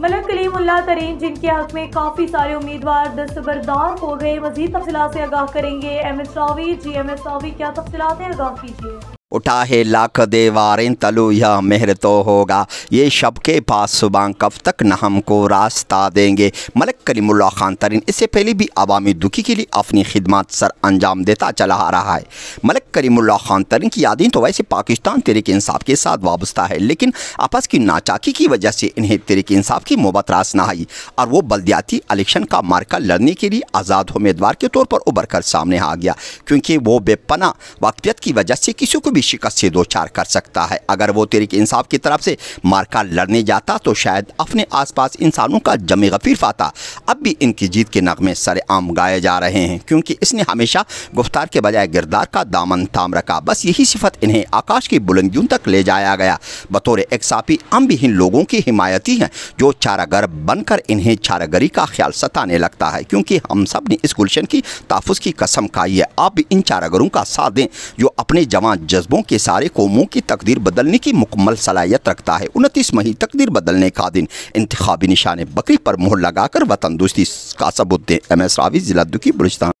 मलक उल्ला तरीन जिनके हक में काफ़ी सारे उम्मीदवार दस्तबरदार हो गए मजीद तफसला से आगाह करेंगे M S Ravi ji M S Ravi क्या तफसलातें आगाह कीजिए उठा है लाख देवारें तलु यह मेहर तो होगा ये शब के पास सुबह कब तक न हमको रास्ता देंगे मलक करीमुल्ला खान तरीन इससे पहले भी आवामी दुखी के लिए अपनी खिदमत सर अंजाम देता चला आ रहा है मलक करीमुल्ला खान तरीन की यादें तो वैसे पाकिस्तान तरीके इंसाफ के साथ वाबस्ता है लेकिन आपस की नाचाकी की वजह से इन्हें तरीके इंसाफ की मोबत रास न आई और वो बल्दियाती इलेक्शन का मार्का लड़ने के लिए आज़ाद उम्मीदवार के तौर पर उभर कर सामने आ गया क्योंकि वो बेपना वाकफियत की वजह से किसी को भी शिकस्त से दो चार कर सकता है अगर वो तहरीक इंसाफ की तरफ से मारका लड़ने जाता तो शायद अपने आसपास इंसानों का जमे गफीर फाता अब भी इनकी जीत के नगमे आम गाए जा रहे हैं क्योंकि इसने हमेशा गुफ्तार के बजाय गिरदार का दामन थाम रखा बस यही सिफत इन्हें आकाश की बुलंदियों तक ले जाया गया बतौर एक साफी अम भी इन लोगों की हिमायती हैं जो चारागर बनकर इन्हें चारागरी का ख्याल सताने लगता है क्योंकि हम सब ने इस गुलशन की तहफ़ की कसम खाई है आप भी इन चारागरों का साथ दें जो अपने जवान जज्ब कस्बों के सारे कौमों की तकदीर बदलने की मुकम्मल सलाहियत रखता है उनतीस मई तकदीर बदलने का दिन इंतबी निशान बकरी पर मोहर लगाकर वतन दोस्ती का सबूत दें एम एस रावी जिला दुखी बलुस्तान